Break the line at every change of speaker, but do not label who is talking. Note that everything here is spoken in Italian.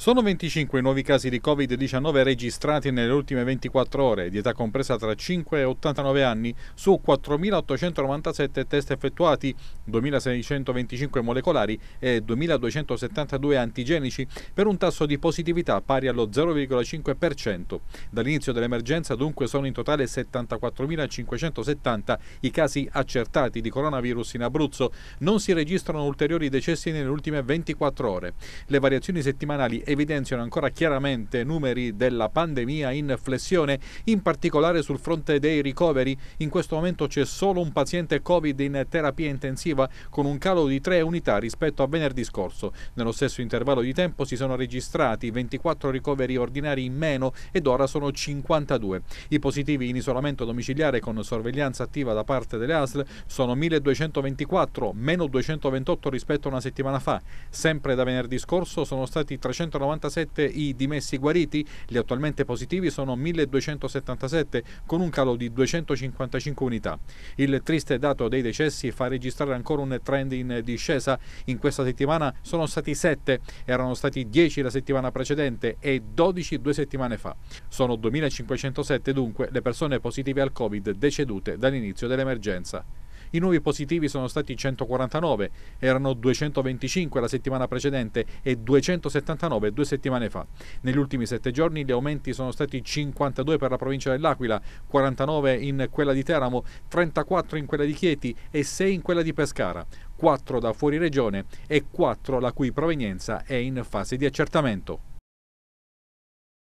Sono 25 i nuovi casi di Covid-19 registrati nelle ultime 24 ore, di età compresa tra 5 e 89 anni, su 4.897 test effettuati, 2.625 molecolari e 2.272 antigenici, per un tasso di positività pari allo 0,5%. Dall'inizio dell'emergenza dunque sono in totale 74.570 i casi accertati di coronavirus in Abruzzo. Non si registrano ulteriori decessi nelle ultime 24 ore. Le variazioni settimanali evidenziano ancora chiaramente numeri della pandemia in flessione, in particolare sul fronte dei ricoveri. In questo momento c'è solo un paziente Covid in terapia intensiva con un calo di 3 unità rispetto a venerdì scorso. Nello stesso intervallo di tempo si sono registrati 24 ricoveri ordinari in meno ed ora sono 52. I positivi in isolamento domiciliare con sorveglianza attiva da parte delle ASL sono 1224, meno 228 rispetto a una settimana fa. Sempre da venerdì scorso sono stati 390 497 i dimessi guariti, gli attualmente positivi sono 1277 con un calo di 255 unità. Il triste dato dei decessi fa registrare ancora un trend in discesa. In questa settimana sono stati 7, erano stati 10 la settimana precedente e 12 due settimane fa. Sono 2507 dunque le persone positive al Covid decedute dall'inizio dell'emergenza. I nuovi positivi sono stati 149, erano 225 la settimana precedente e 279 due settimane fa. Negli ultimi sette giorni gli aumenti sono stati 52 per la provincia dell'Aquila, 49 in quella di Teramo, 34 in quella di Chieti e 6 in quella di Pescara, 4 da fuori regione e 4 la cui provenienza è in fase di accertamento.